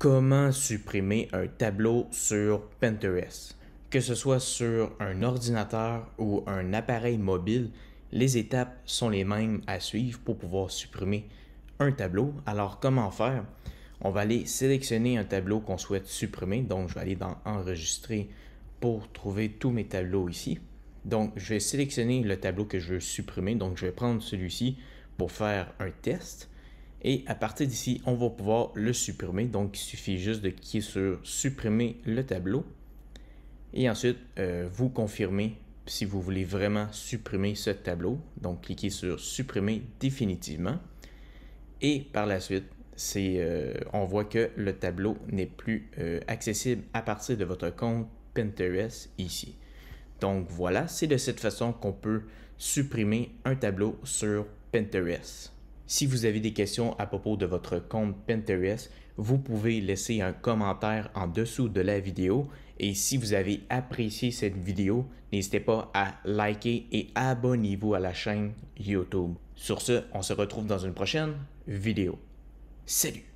comment supprimer un tableau sur Pinterest. Que ce soit sur un ordinateur ou un appareil mobile, les étapes sont les mêmes à suivre pour pouvoir supprimer un tableau. Alors comment faire On va aller sélectionner un tableau qu'on souhaite supprimer. Donc je vais aller dans Enregistrer pour trouver tous mes tableaux ici. Donc je vais sélectionner le tableau que je veux supprimer. Donc je vais prendre celui-ci pour faire un test. Et à partir d'ici, on va pouvoir le supprimer. Donc, il suffit juste de cliquer sur supprimer le tableau. Et ensuite, euh, vous confirmez si vous voulez vraiment supprimer ce tableau. Donc, cliquez sur supprimer définitivement. Et par la suite, euh, on voit que le tableau n'est plus euh, accessible à partir de votre compte Pinterest ici. Donc voilà, c'est de cette façon qu'on peut supprimer un tableau sur Pinterest. Si vous avez des questions à propos de votre compte Pinterest, vous pouvez laisser un commentaire en dessous de la vidéo. Et si vous avez apprécié cette vidéo, n'hésitez pas à liker et abonnez-vous à la chaîne YouTube. Sur ce, on se retrouve dans une prochaine vidéo. Salut